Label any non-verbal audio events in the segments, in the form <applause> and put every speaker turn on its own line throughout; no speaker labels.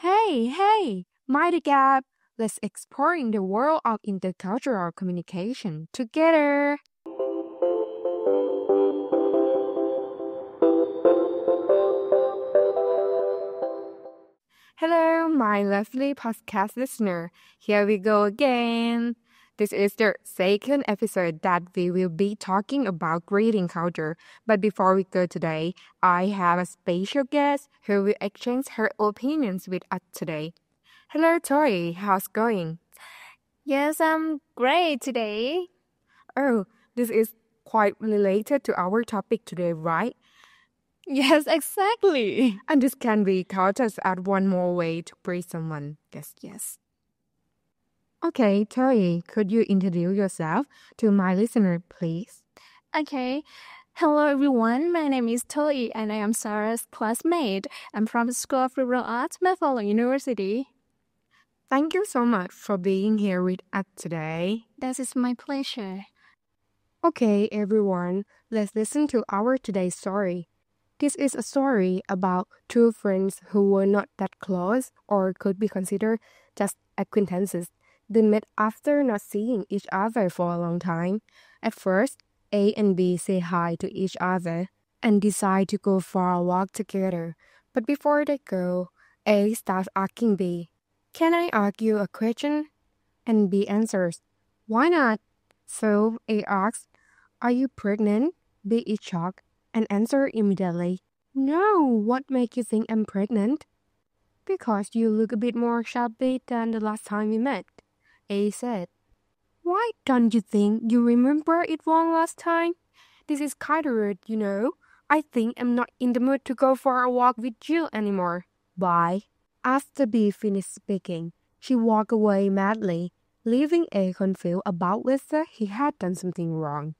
Hey, hey, mind the gap. Let's explore the world of intercultural communication together. Hello, my lovely podcast listener. Here we go again. This is the second episode that we will be talking about greeting culture. But before we go today, I have a special guest who will exchange her opinions with us today. Hello, Tori. How's going? Yes, I'm great today. Oh, this is quite related to our topic today, right? Yes, exactly. And this can be caught as add one more way to praise someone. Yes, yes. Okay, Tori, could you introduce yourself to my listener, please?
Okay. Hello, everyone. My name is Toi, and I am Sarah's classmate. I'm from the School of Liberal Arts, Buffalo University.
Thank you so much for being here with us today.
This is my pleasure.
Okay, everyone, let's listen to our today's story. This is a story about two friends who were not that close or could be considered just acquaintances they met after not seeing each other for a long time. At first, A and B say hi to each other and decide to go for a walk together. But before they go, A starts asking B, Can I ask you a question? And B answers, Why not? So A asks, Are you pregnant? B is shocked and answers immediately, No, what makes you think I'm pregnant? Because you look a bit more shabby than the last time we met. A said. Why don't you think you remember it wrong last time? This is rude, you know. I think I'm not in the mood to go for a walk with you anymore. Bye. After B finished speaking, she walked away madly, leaving A confused about whether he had done something wrong.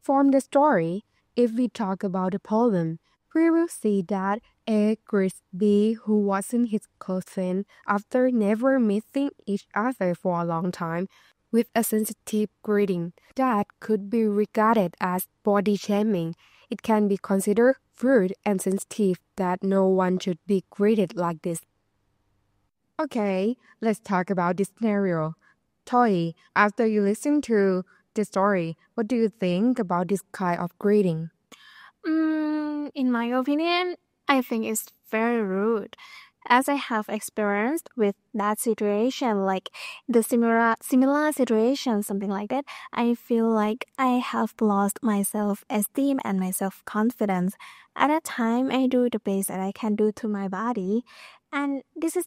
From the story, if we talk about the poem, we will see that A grizzly who wasn't his cousin, after never meeting each other for a long time, with a sensitive greeting that could be regarded as body shaming. It can be considered rude and sensitive that no one should be greeted like this. Okay, let's talk about this scenario. Toy, after you listen to the story, what do you think about this kind of greeting?
Mm, in my opinion, I think it's very rude. As I have experienced with that situation, like the similar similar situation, something like that, I feel like I have lost my self esteem and my self confidence. At a time, I do the best that I can do to my body, and this is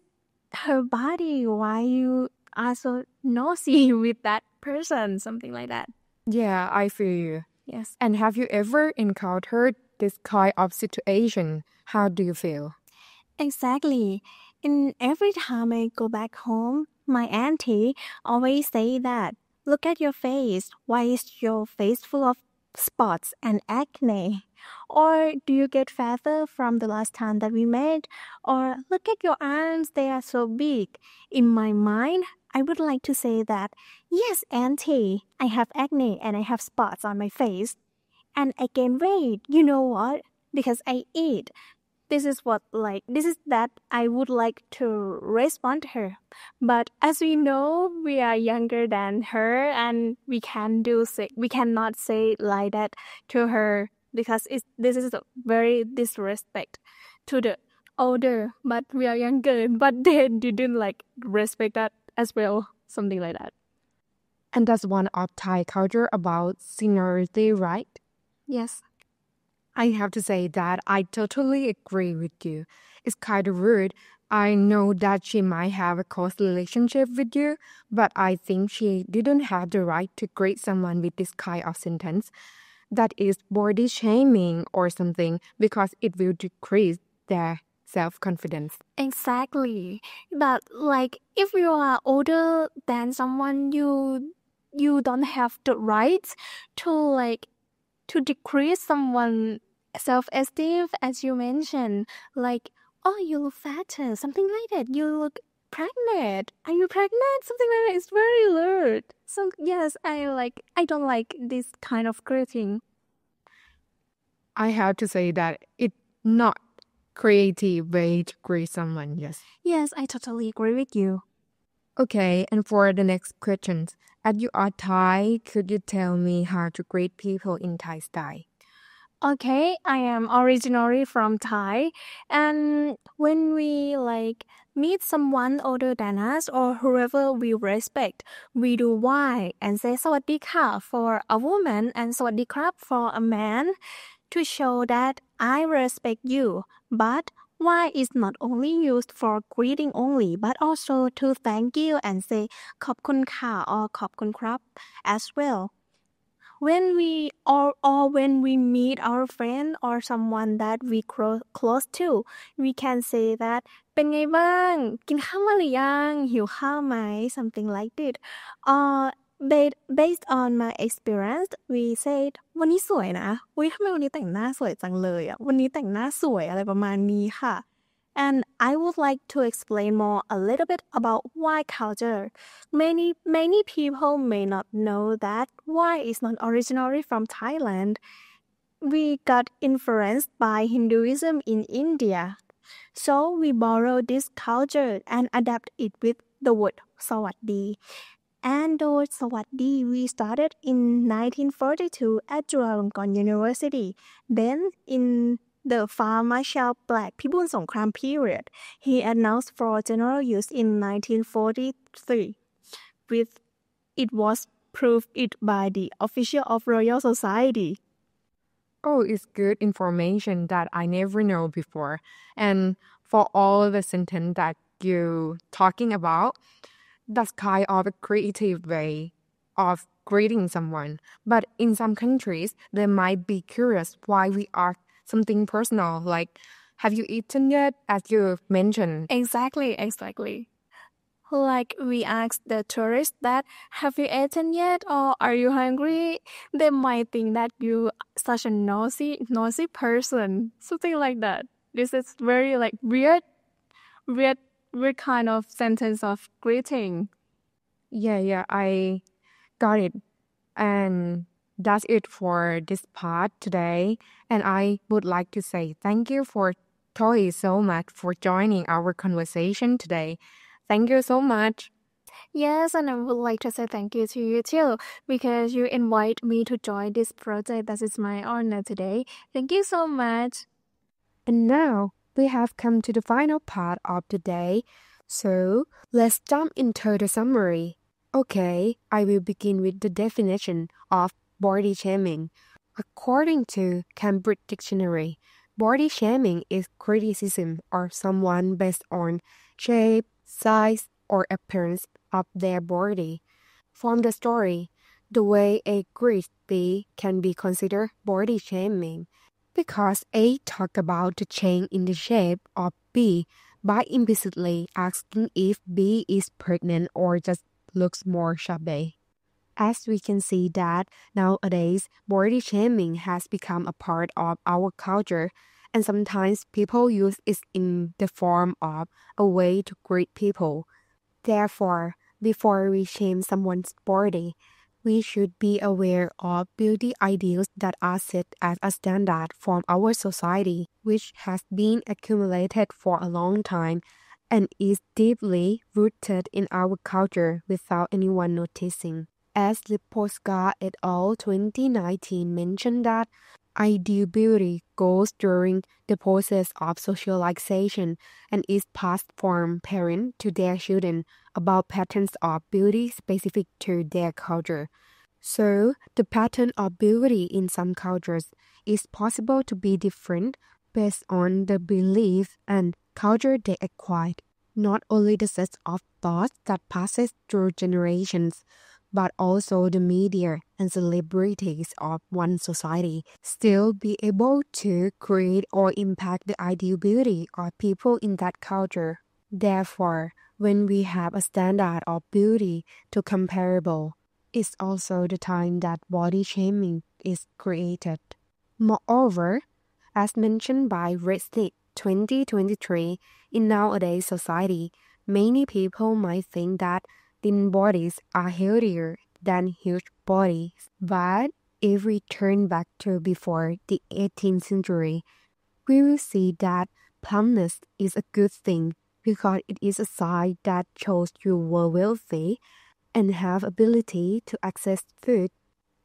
her body. Why you are so nosy <laughs> with that person? Something like that.
Yeah, I feel you. Yes. And have you ever
encountered this kind of situation? How do you feel? Exactly. And every time I go back home, my auntie always say that, look at your face. Why is your face full of spots and acne? Or do you get fatter from the last time that we met? Or look at your arms, they are so big. In my mind, I would like to say that, yes, Auntie, I have acne and I have spots on my face. And I gain weight, you know what? Because I eat. This is what, like, this is that I would like to respond to her. But as we know, we are younger than her and we can do say, we cannot say like that to her because it's, this is a very disrespect to the older, but we are younger, but they didn't like respect that as well, something like that.
And does one of Thai culture about seniority, right? Yes. I have to say that I totally agree with you. It's kind of rude. I know that she might have a close relationship with you, but I think she didn't have the right to greet someone with this kind of sentence. That is body shaming or something because it will decrease their self confidence.
Exactly. But like if you are older than someone you you don't have the right to like to decrease someone self esteem as you mentioned. Like, oh you look fatter, something like that. You look pregnant. Are you pregnant? Something like that. It's very weird. So yes, I like I don't like this kind of greeting.
I have to say that it not creative way to greet someone. Yes. Yes, I totally agree with you. Okay, and for the next question, as you are Thai, could you tell me how to greet people in Thai style?
Okay, I am originally from Thai, and when we like meet someone older than us or whoever we respect, we do why and say สวัสดีค่ะ for a woman and สวัสดีครับ for a man to show that I respect you. But why is not only used for greeting only but also to thank you and say ขอบคุณค่ะ or ขอบคุณครับ as well when we or or when we meet our friend or someone that we close close to we can say that เป็นไงบ้าง something like that uh based based on my experience we said วันนี้สวยนะอุ้ยทำไมวันนี้แต่งหน้าสวยจังเลยอะวันนี้แต่งหน้าสวยอะไรประมาณนี้ค่ะ and I would like to explain more a little bit about why culture. Many many people may not know that why is not originally from Thailand. We got influenced by Hinduism in India. So we borrow this culture and adapt it with the word สวัสดี and or we started in 1942 at Chulalongkorn University. Then in the Far Black Pibun Songkram period, he announced for general use in 1943 with it was proved it by the official of Royal Society. Oh, it's
good information that I never know before. And for all the sentence that you talking about, that's kind of a creative way of greeting someone. But in some countries, they might be curious why we ask something personal, like, have you eaten yet? As you mentioned.
Exactly, exactly. Like we ask the tourists that, have you eaten yet or are you hungry? They might think that you such a nosy, nosy person, something like that. This is very like weird, weird what kind of sentence of greeting? Yeah, yeah, I
got it. And that's it for this part today. And I would like to say thank you for Toy so much for joining our conversation
today. Thank you so much. Yes, and I would like to say thank you to you too because you invite me to join this project. That is my honor today. Thank you so much.
And now we have come to the final part of the day. So let's jump into the summary. Okay, I will begin with the definition of body shaming. According to Cambridge Dictionary, body shaming is criticism of someone based on shape, size, or appearance of their body. From the story, the way a great bee can be considered body shaming because A talked about the change in the shape of B by implicitly asking if B is pregnant or just looks more shabby. As we can see that nowadays body shaming has become a part of our culture and sometimes people use it in the form of a way to greet people. Therefore, before we shame someone's body, we should be aware of beauty ideals that are set as a standard from our society, which has been accumulated for a long time and is deeply rooted in our culture without anyone noticing. As Liposka et al. 2019 mentioned that ideal beauty goes during the process of socialization and is passed from parent to their children about patterns of beauty specific to their culture. So, the pattern of beauty in some cultures is possible to be different based on the belief and culture they acquired. Not only the set of thoughts that passes through generations, but also the media and celebrities of one society still be able to create or impact the ideal beauty of people in that culture. Therefore, when we have a standard of beauty to comparable, is also the time that body shaming is created. Moreover, as mentioned by State 2023, in nowadays society, many people might think that thin bodies are healthier than huge bodies. But if we turn back to before the 18th century, we will see that plumpness is a good thing because it is a sign that shows you were wealthy and have ability to access food.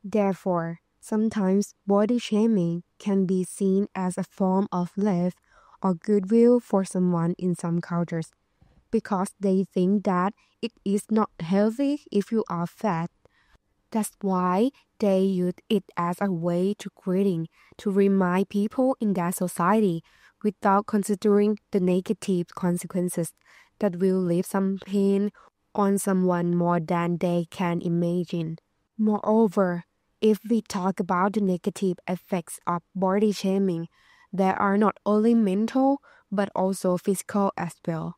Therefore, sometimes body shaming can be seen as a form of love or goodwill for someone in some cultures because they think that it is not healthy if you are fat. That's why they use it as a way to greeting to remind people in their society without considering the negative consequences that will leave some pain on someone more than they can imagine. Moreover, if we talk about the negative effects of body shaming, they are not only mental but also physical as well.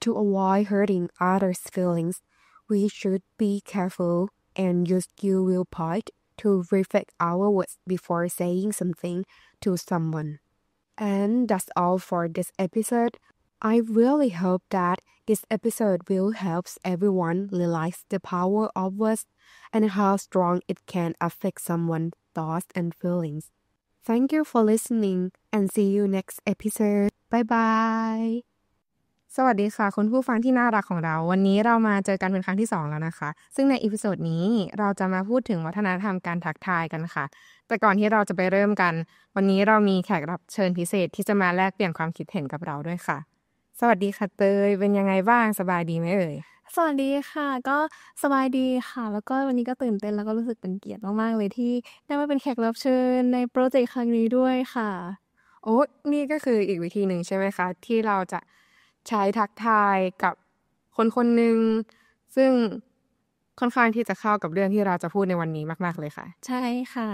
To avoid hurting others' feelings, we should be careful and use good viewpoint to reflect our words before saying something to someone. And that's all for this episode. I really hope that this episode will help everyone realize the power of words and how strong it can affect someone's thoughts and feelings. Thank you for listening and see you next episode. Bye bye. สวัสดีค่ะคุณผู้ฟังที่น่ารักของเราวันนี้เรามาเจอกันเป็นครั้งที่2แต่ก่อนที่เราจะไปเริ่มกัน วันนี้เรามีแขกรับเชิญพิเศษที่จะมาแลกเปลี่ยนความคิดเห็นกับเราด้วยค่ะ สวัสดีค่ะเตยเป็นยังไงบ้างสบายดีไหมเอ่ย
สวัสดีค่ะ ก็สบายดีค่ะแล้วก็วันนี้ก็ตื่นเต้นแล้วก็รู้สึกเป็นเกียรติมากๆเลยที่ ได้มาเป็นแขกรับเชิญในโปรเจกต์ครั้งนี้ด้วยค่ะ โอ้นี่ก็คืออีกวิธีหนึ่งใช่ไหมคะที่เราจะใช้ทัก
ทายกับคนคนหนึ่งซึ่งค่อนข้างที่จะเข้ากับเรื่องที่เราจะพูดในวันนี้มากๆเลยค่ะ ใช่ค่ะ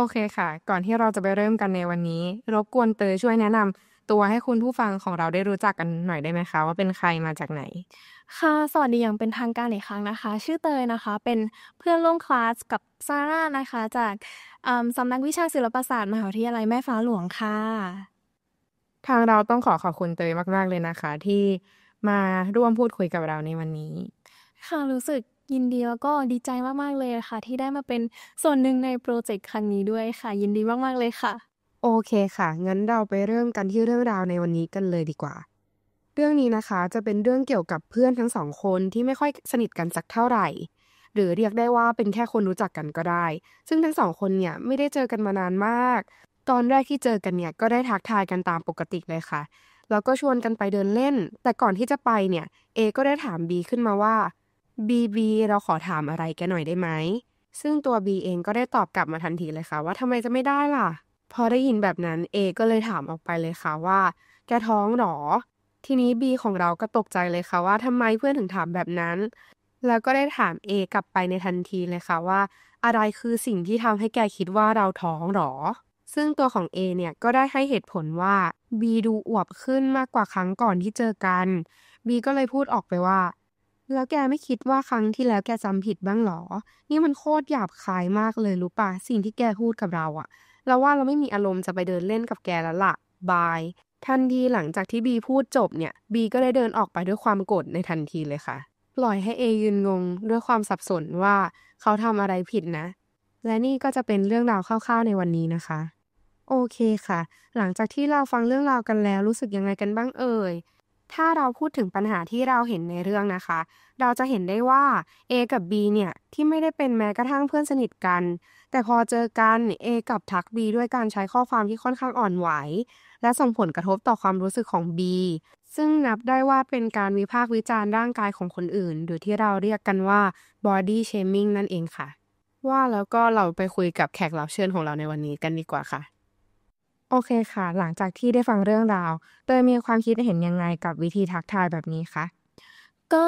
โอเคค่ะ ก่อนที่เราจะไปเริ่มกันในวันนี้ รบกวนเตยช่วยแนะนำตัวให้คุณผู้ฟังของเราได้รู้จักกันหน่อยได้ไหมคะ ว่าเป็นใครมาจากไหน
ค่ะสวัสดีอย่างเป็นทางการอีกครั้งนะคะ ชื่อเตยนะคะเป็นเพื่อนร่วมคลาสกับซาร่านะคะ จากสำนักวิชาศิลปศาสตร์มหาวิทยาลัยแม่ฟ้าหลวงค่ะ
ทางเราต้องขอขอบคุณเตยมากๆเลยนะคะที่มาร่วมพูดคุยกับเราในวันนี้
ค่ะ รู้สึกยินดีแล้วก็ดีใจมากๆเลยค่ะ ที่ได้มาเป็นส่วนหนึ่งในโปรเจกต์ครั้งนี้ด้วยค่ะ ยินดีมากๆเลยค่ะ
โอเคค่ะงั้นเราไปเริ่มกันที่เรื่องราวในวันนี้กันเลยดีกว่า เรื่องนี้นะคะจะเป็นเรื่องเกี่ยวกับเพื่อนทั้งสองคนที่ไม่ค่อยสนิทกันสักเท่าไหร่ หรือเรียกได้ว่าเป็นแค่คนรู้จักกันก็ได้ ซึ่งทั้งสองคนเนี่ยไม่ได้เจอกันมานานมาก ตอนแรกที่เจอกันเนี่ยก็ได้ทักทายกันตามปกติเลยค่ะ แล้วก็ชวนกันไปเดินเล่น แต่ก่อนที่จะไปเนี่ยเอก็ได้ถามบีขึ้นมาว่าบีบีเราขอถามอะไรแกหน่อยได้ไหม ซึ่งตัวบีเองก็ได้ตอบกลับมาทันทีเลยค่ะว่าทำไมจะไม่ได้ล่ะ พอได้ยินแบบนั้นเอก็เลยถามออกไปเลยค่ะว่า แกท้องหรอ ทีนี้บีของเราก็ตกใจเลยค่ะว่าทำไมเพื่อนถึงถามแบบนั้น แล้วก็ได้ถามเอกลับไปในทันทีเลยค่ะว่า อะไรคือสิ่งที่ทำให้แกคิดว่าเราท้องหรอ ซึ่งตัวของ A เนี่ยก็ได้ให้เหตุผลว่า B ดูอวบขึ้นมากกว่าครั้งก่อนที่เจอกัน B ก็เลยพูดออกไปว่าแล้วแกไม่คิดว่าครั้งที่แล้วแกจำผิดบ้างหรอ นี่มันโคตรหยาบคายมากเลย รู้ปะสิ่งที่แกพูดกับเราอะเราว่าเราไม่มีอารมณ์จะไปเดินเล่นกับแกแล้วละ่ะ บาย ทันทีหลังจากที่บีพูดจบเนี่ย บีก็ได้เดินออกไปด้วยความโกรธในทันทีเลยค่ะ ปล่อยให้เอยืนงงด้วยความสับสนว่า เขาทำอะไรผิดนะ และนี่ก็จะเป็นเรื่องราวคร่าวๆในวันนี้นะคะ โอเคค่ะ หลังจากที่เราฟังเรื่องราวกันแล้วรู้สึกยังไงกันบ้างเอ่ยถ้าเราพูดถึงปัญหาที่เราเห็นในเรื่องนะคะ เราจะเห็นได้ว่า A กับ B เนี่ยที่ไม่ได้เป็นแม้กระทั่งเพื่อนสนิทกัน แต่พอเจอกัน A กับทัก B ด้วยการใช้ข้อความที่ค่อนข้างอ่อนไหว และส่งผลกระทบต่อความรู้สึกของ B ซึ่งนับได้ว่าเป็นการวิพากษ์วิจารณ์ร่างกายของคนอื่นหรือที่เราเรียกกันว่า body shaming นั่นเองค่ะ ว่าแล้วก็เราไปคุยกับแขกรับเชิญของเราในวันนี้กันดีกว่าค่ะโอเคค่ะ หลังจากที่ได้ฟังเรื่องราวเตยมีความคิดเห็นยังไงกับวิธีทักทายแบบนี้คะ
ก็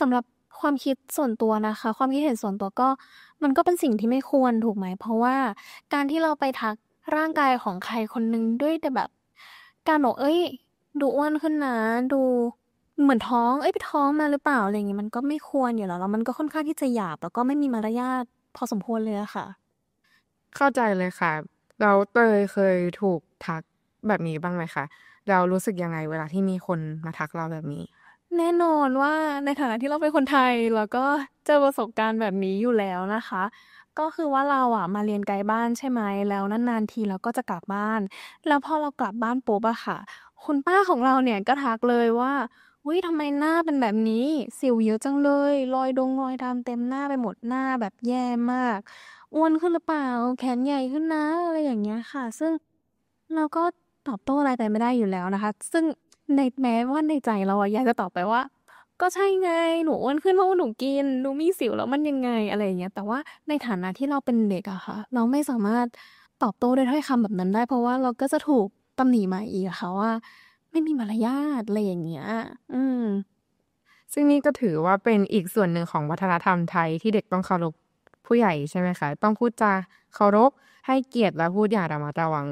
สำหรับความคิดส่วนตัวนะคะ ความคิดเห็นส่วนตัวก็ มันก็เป็นสิ่งที่ไม่ควรถูกไหม เพราะว่าการที่เราไปทักร่างกายของใครคนนึงด้วยแต่แบบการบอกเอ้ย ดูอ้วนขึ้นนะดูเหมือนท้อง เอ้ยไปท้องมาหรือเปล่าอะไรอย่างงี้มันก็ไม่ควรอยู่แล้วแล้วมันก็ค่อนข้างที่จะหยาบแล้วก็ไม่มีมารยาทพอสมควรเลยอะค่ะ
เข้าใจเลยค่ะเราเตยเคยถูกทักแบบนี้บ้างไหมคะ เรารู้สึกยังไงเวลาที่มีคนมาทักเราแบบนี้
แน่นอนว่า ในฐานะที่เราเป็นคนไทยเราก็เจอประสบการณ์แบบนี้อยู่แล้วนะคะ ก็คือว่าเราอ่ะมาเรียนไกลบ้านใช่ไหม แล้วนานๆทีเราก็จะกลับบ้าน แล้วพอเรากลับบ้านปุ๊บอะค่ะ คุณป้าของเราเนี่ยก็ทักเลยว่า วิ้ยทำไมหน้าเป็นแบบนี้ สิวเยอะจังเลยรอยดงรอยดำเต็มหน้าไปหมดหน้าแบบแย่มากอ้วนขึ้นหรือเปล่า แขนใหญ่ขึ้นนะ อะไรอย่างเงี้ย ค่ะ ซึ่งเราก็ตอบโต้อะไรแต่ไม่ได้อยู่แล้วนะคะ ซึ่งในแม้ว่าในใจเราอยากจะตอบไปว่า ก็ใช่ไง หนูอ้วนขึ้นเพราะว่าหนูกินหนูมีสิวแล้วมันยังไง อะไรอย่างเงี้ยแต่ว่าในฐานะที่เราเป็นเด็กอะค่ะ เราไม่สามารถตอบโต้ด้วยถ้อยคำแบบนั้นได้เพราะว่าเราก็จะถูกตำหนิมาอีกค่ะว่า ไม่มีมารยาทอะไรอย่างเงี้ยอืม ซึ่งนี่ก็ถ
ือว่าเป็นอีกส่วนหนึ่งของวัฒนธรรมไทย ที่เด็กต้องเคารพผู้ใหญ่ใช่ไหมคะ ต้องพูดจาเคารพให้เกียรติและพูดอย่างระมัดระวัง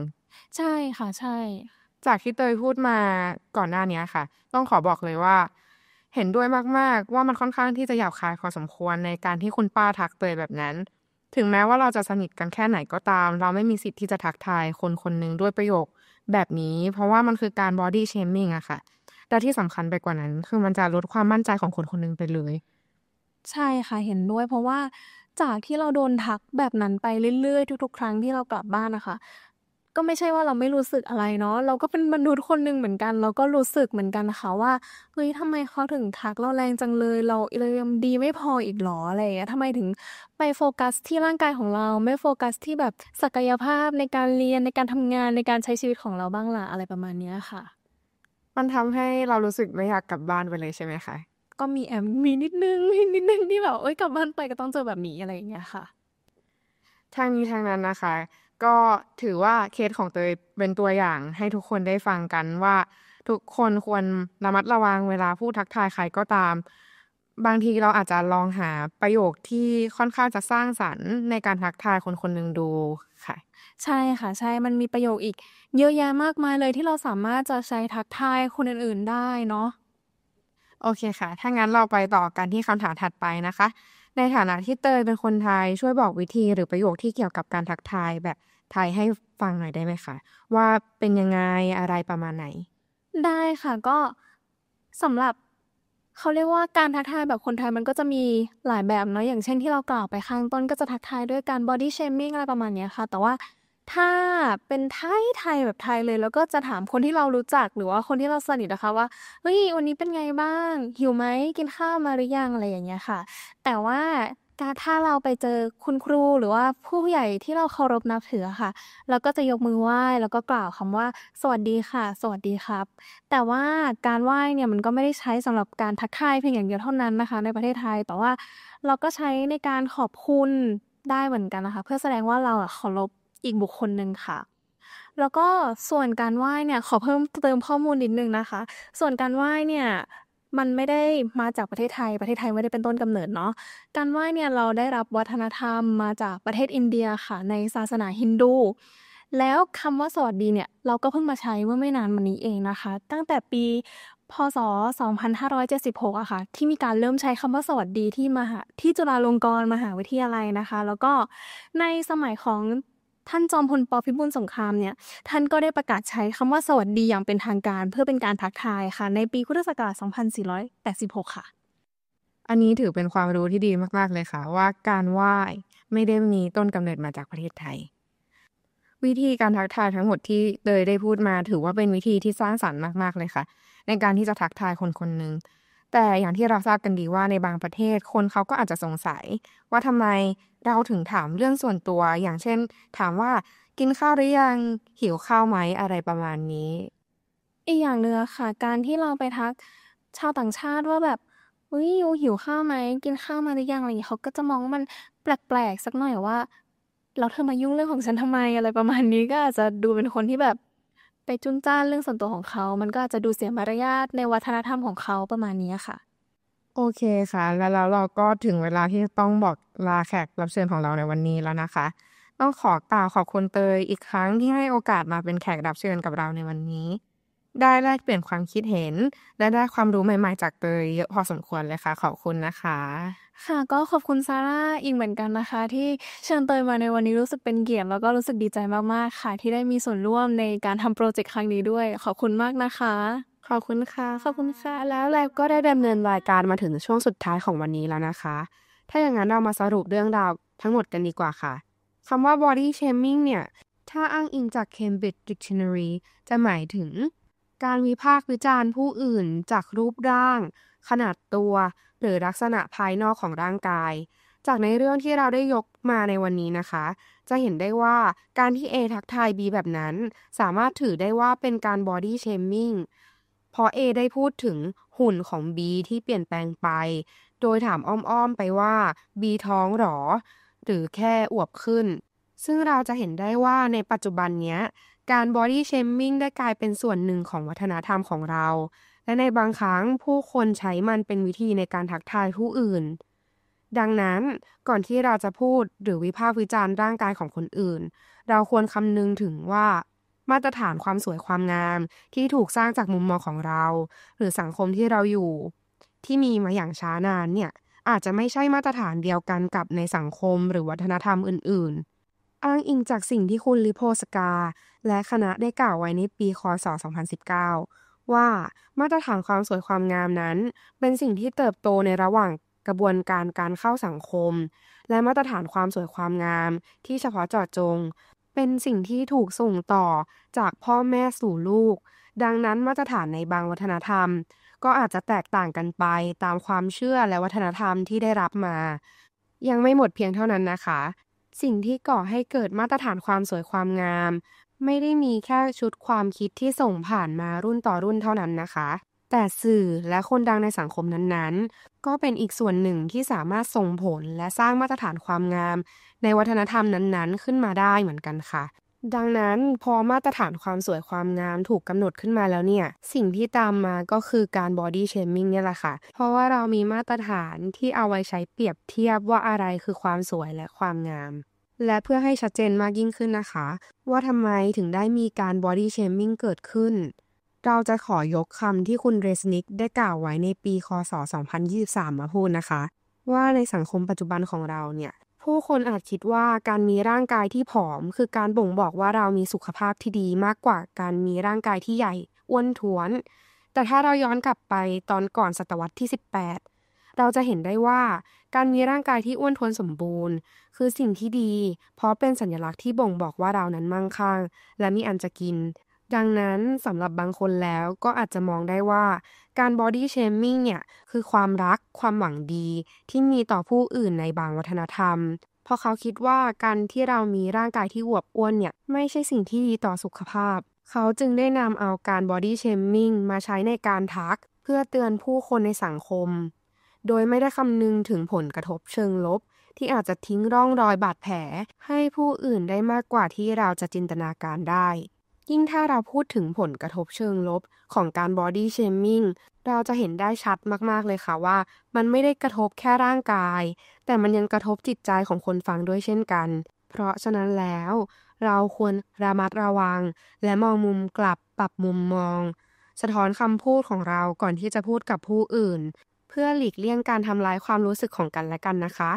ใช่ค่ะ ใช่ จากที่เตยพูดมาก่อนหน้านี้ค่ะ ต้องขอบอกเลยว่า เห็นด้วยมากๆ ว่ามันค่อนข้างที่จะหยาบคายพอสมควรในการที่คุณป้าทักเตยแบบนั้น ถึงแม้ว่าเราจะสนิทกันแค่ไหนก็ตาม เราไม่มีสิทธิ์ที่จะทักทายคนคนหนึ่งด้วยประโยค แบบนี้เพราะว่ามันคือการบอดี้เชมมิ่งอะค่ะ แต่ที่สำคัญไปกว่านั้นคือมันจะลดความมั่นใจของคนคนนึงไปเลย
ใช่ค่ะเห็นด้วย เพราะว่าจากที่เราโดนทักแบบนั้นไปเรื่อยๆ ทุกๆ ครั้งที่เรากลับบ้านนะคะ ก็ไม่ใช่ว่าเราไม่รู้สึกอะไรเนาะเราก็เป็นมนุษย์คนหนึ่งเหมือนกัน เราก็รู้สึกเหมือนกันค่ะว่าเฮ้ยทำไมเขาถึงทักเราแรงจังเลย เราเรายังดีไม่พออีกหรออะไรอย่างเงี้ยทำไมถึงไปโฟกัสที่ร่างกายของเราไม่โฟกัสที่แบบศักยภาพในการเรียนในการทำงานในการใช้ชีวิตของเราบ้างล่ะอะไรประมาณเนี้ยค่ะ มันทำให้เรา
รู้สึกไม่อยากกลับบ้านไปเลยใช่ไหมคะ
ก็มีแอมมีนิดนึงมีนิดนึงที่แบบเอ้ย กลับบ้านไปก็ต้องเจอแบบนี้อะไรอย่างเงี้ยค่ะ
ทางนี้ ทางนั้นนะคะ ก็ถือว่าเคสของเตยเป็นตัวอย่างให้ทุกคนได้ฟังกันว่าทุกคนควรระมัดระวังเวลาพูดทักทายใครก็ตาม บางทีเราอาจจะลองหาประโยคที่ค่อนข้างจะสร้างสรรค์ในการทักทายคนคนหนึ่งดูค่ะ
ใช่ค่ะ ใช่มันมีประโยคอีก เยอะแยะมากมายเลยที่เราสามารถจะใช้ทักทายคนอื่นๆได้เนาะ
โอเคค่ะ ถ้างั้นเราไปต่อกันที่คำถามถัดไปนะคะ ในฐานะที่เตยเป็นคนไทยช่วยบอกวิธีหรือประโยคที่เกี่ยวกับการทักทายแบบไทยให้ฟังหน่อยได้ไหมคะว่าเป็นยังไงอะไรประมาณไหน
ได้ค่ะก็สำหรับเขาเรียกว่าการทักทายแบบคนไทยมันก็จะมีหลายแบบเนาะอย่างเช่นที่เรากล่าวไปข้างต้นก็จะทักทายด้วยการ body shaming อะไรประมาณนี้ค่ะแต่ว่าถ้าเป็นไทยไทยแบบไทยเลยแล้วก็จะถามคนที่เรารู้จักหรือว่าคนที่เราสนิทนะคะว่าเฮ้ยวันนี้เป็นไงบ้างหิวไหมกินข้าวมาหรือยังอะไรอย่างเงี้ยค่ะแต่ว่าการถ้าเราไปเจอคุณครูหรือว่าผู้ใหญ่ที่เราเคารพนับถือค่ะ เราก็จะยกมือไหว้แล้วก็กล่าวคำว่าสวัสดีค่ะ สวัสดีครับ แต่ว่าการไหว้เนี่ยมันก็ไม่ได้ใช้สำหรับการทักทายเพียงอย่างเดียวเท่านั้นนะคะ ในประเทศไทยแต่ว่าเราก็ใช้ในการขอบคุณได้เหมือนกันนะคะ เพื่อแสดงว่าเราเคารพอีกบุคคลหนึ่งค่ะ แล้วก็ส่วนการไหว้เนี่ยขอเพิ่มเติมข้อมูลนิดนึงนะคะ ส่วนการไหว้เนี่ยมันไม่ได้มาจากประเทศไทย ประเทศไทยไม่ได้เป็นต้นกำเนิดเนาะ การไหว้เนี่ยเราได้รับวัฒนธรรมมาจากประเทศอินเดียค่ะ ในศาสนาฮินดู แล้วคำว่าสวัสดีเนี่ยเราก็เพิ่งมาใช้เมื่อไม่นานมานี้เองนะคะ ตั้งแต่ปี พศ 2576อะค่ะที่มีการเริ่มใช้คำว่าสวัสดีที่มหาที่จุฬาลงกรณ์มหาวิทยาลัยนะคะ แล้วก็ในสมัยของท่านจอมพลปพิบูลสงครามเนี่ย ท่านก็ได้ประกาศใช้คำว่าสวัสดีอย่างเป็นทางการ เพื่อเป็นการทักทายค่ะ ในปีพุทธศักราช2486ค่ะ
อันนี้ถือเป็นความรู้ที่ดีมาก ๆเลยค่ะ ว่าการไหว้ไม่ได้มีต้นกำเนิดมาจากประเทศไทย วิธีการทักทายทั้งหมดที่เดยได้พูดมา ถือว่าเป็นวิธีที่สร้างสรรค์มาก ๆเลยค่ะ ในการที่จะทักทายคนคนหนึ่งแต่อย่างที่เราทราบกันดีว่าในบางประเทศคนเขาก็อาจจะสงสัย ว่าทำไมเราถึงถามเรื่องส่วนตัว อย่างเช่นถามว่ากินข้าวหรือยัง หิวข้าวไหมอะไรประมาณนี้
อีกอย่างเนื้อค่ะการที่เราไปทักชาวต่างชาติว่าแบบอุ้ยยูหิวข้าวไหมกินข้าวมาหรือยังอะไรอย่างเี้เขาก็จะมองว่ามันแปลกๆสักหน่อยว่า เราเธอมายุ่งเรื่องของฉันทำไมอะไรประมาณนี้ก็อาจจะดูเป็นคนที่แบบไปจุนจ้านเรื่องส่วนตัวของเขา มันก็อาจจะดูเสียมารยาทในวัฒนธรรมของเขาประมาณนี้ค่ะ
โอเคค่ะ แล้วเราก็ถึงเวลาที่ต้องบอกลาแขกรับเชิญของเราในวันนี้แล้วนะคะ ต้องขอกล่าวขอบคุณเตยอีกครั้งที่ให้โอกาสมาเป็นแขกรับเชิญกับเราในวันนี้ ได้แลกเปลี่ยนความคิดเห็น และได้ความรู้ใหม่ๆ จากเตยเยอะพอสมควรเลยค่ะ ขอบคุณนะคะ
ค่ะก็ขอบคุณซาร่าอีกเหมือนกันนะคะ ที่เชิญเตยมาในวันนี้รู้สึกเป็นเกียรติแล้วก็รู้สึกดีใจมาก ๆ ค่ะที่ได้มีส่วนร่วมในการทำโปรเจกต์ครั้งนี้ด้วย ขอบคุณมากนะคะ ขอบคุณค่ะ ขอบคุณค
่ะ แล้วเราก็ได้ดำเนินรายการมาถึงช่วงสุดท้ายของวันนี้แล้วนะคะ ถ้าอย่างนั้นเรามาสรุปเรื่องราวทั้งหมดกันดีกว่าค่ะคำว่า body shaming เนี่ย ถ้าอ้างอิงจาก Cambridge Dictionary จะหมายถึง การวิพากษ์วิจารณ์ ผู้อื่นจากรูปร่าง ขนาดตัวหรือลักษณะภายนอกของร่างกาย จากในเรื่องที่เราได้ยกมาในวันนี้นะคะ จะเห็นได้ว่าการที่ A ทักทาย B แบบนั้น สามารถถือได้ว่าเป็นการบอดี้เชมมิ่งเพราะ A ได้พูดถึงหุ่นของ B ที่เปลี่ยนแปลงไป โดยถามอ้อม ๆ ไปว่า B ท้องหรอ หรือแค่อวบขึ้น ซึ่งเราจะเห็นได้ว่าในปัจจุบันนี้การบอดี้เชมมิ่งได้กลายเป็นส่วนหนึ่งของวัฒนธรรมของเราและในบางครั้งผู้คนใช้มันเป็นวิธีในการทักทายผู้อื่น ดังนั้นก่อนที่เราจะพูดหรือวิพากษ์วิจารณ์ร่างกายของคนอื่น เราควรคำนึงถึงว่า มาตรฐานความสวยความงามที่ถูกสร้างจากมุมมองของเรา หรือสังคมที่เราอยู่ ที่มีมาอย่างช้านานเนี่ยอาจจะไม่ใช่มาตรฐานเดียวกันกับในสังคมหรือวัฒนธรรมอื่นๆ อ้างอิงจากสิ่งที่คุณลิโพสกา และคณะได้กล่าวไว้ในปีคศ 2019ว่ามาตรฐานความสวยความงามนั้น เป็นสิ่งที่เติบโตในระหว่างกระบวนการการเข้าสังคม และมาตรฐานความสวยความงามที่เฉพาะเจาะจง เป็นสิ่งที่ถูกส่งต่อจากพ่อแม่สู่ลูก ดังนั้นมาตรฐานในบางวัฒนธรรม ก็อาจจะแตกต่างกันไปตามความเชื่อและวัฒนธรรมที่ได้รับมา ยังไม่หมดเพียงเท่านั้นนะคะ สิ่งที่ก่อให้เกิดมาตรฐานความสวยความงามไม่ได้มีแค่ชุดความคิดที่ส่งผ่านมารุ่นต่อรุ่นเท่านั้นนะคะ แต่สื่อและคนดังในสังคมนั้นๆ ก็เป็นอีกส่วนหนึ่งที่สามารถส่งผลและสร้างมาตรฐานความงามในวัฒนธรรมนั้นๆ ขึ้นมาได้เหมือนกันค่ะ ดังนั้นพอมาตรฐานความสวยความงามถูกกำหนดขึ้นมาแล้วเนี่ย สิ่งที่ตามมาก็คือการบอดี้เชมิ่งเนี่ยแหละค่ะ เพราะว่าเรามีมาตรฐานที่เอาไว้ใช้เปรียบเทียบว่าอะไรคือความสวยและความงามและเพื่อให้ชัดเจนมากยิ่งขึ้นนะคะ ว่าทำไมถึงได้มีการบอดี้เชมิ่งเกิดขึ้น เราจะขอยกคำที่คุณเรสนิกได้กล่าวไว้ในปีคศ 2023มาพูดนะคะ ว่าในสังคมปัจจุบันของเราเนี่ย ผู้คนอาจคิดว่าการมีร่างกายที่ผอม คือการบ่งบอกว่าเรามีสุขภาพที่ดีมากกว่าการมีร่างกายที่ใหญ่อ้วนท้วน แต่ถ้าเราย้อนกลับไปตอนก่อนศตวรรษที่ 18เราจะเห็นได้ว่าการมีร่างกายที่อ้วนท้วนสมบูรณ์ คือสิ่งที่ดีเพราะเป็นสัญลักษณ์ที่บ่งบอกว่าเรานั้นมั่งคั่งและมีอันจะกิน ดังนั้นสำหรับบางคนแล้วก็อาจจะมองได้ว่า การบอดี้เชมมิ่งเนี่ย คือความรักความหวังดี ที่มีต่อผู้อื่นในบางวัฒนธรรมพราะเขาคิดว่าการที่เรามีร่างกายที่อวบอ้วนเนี่ยไม่ใช่สิ่งที่ดีต่อสุขภาพ เขาจึงได้นำเอาการบอดี้เชมมิ่งมาใช้ในการทัก เพื่อเตือนผู้คนในสังคมโดยไม่ได้คำนึงถึงผลกระทบเชิงลบ ที่อาจจะทิ้งร่องรอยบาดแผลให้ผู้อื่นได้มากกว่าที่เราจะจินตนาการได้ ยิ่งถ้าเราพูดถึงผลกระทบเชิงลบของการบอดี้เชมิ่ง เราจะเห็นได้ชัดมากๆเลยค่ะว่า มันไม่ได้กระทบแค่ร่างกาย แต่มันยังกระทบจิตใจของคนฟังด้วยเช่นกัน เพราะฉะนั้นแล้ว เราควรระมัดระวัง และมองมุมกลับปรับมุมมอง สะท้อนคำพูดของเราก่อนที่จะพูดกับผู้อื่นพื่อหลีกเลี่ยงการทำลายความรู้สึกของกันและกันนะคะ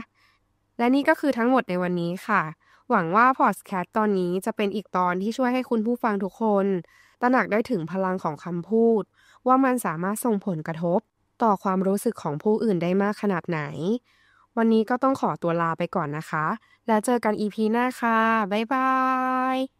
และนี่ก็คือทั้งหมดในวันนี้ค่ะ หวังว่าพอดแคสต์ตอนนี้จะเป็นอีกตอนที่ช่วยให้คุณผู้ฟังทุกคนตระหนักได้ถึงพลังของคำพูด ว่ามันสามารถส่งผลกระทบ ต่อความรู้สึกของผู้อื่นได้มากขนาดไหน วันนี้ก็ต้องขอตัวลาไปก่อนนะคะ แล้วเจอกันอีพีหน้าค่ะ บ๊ายบาย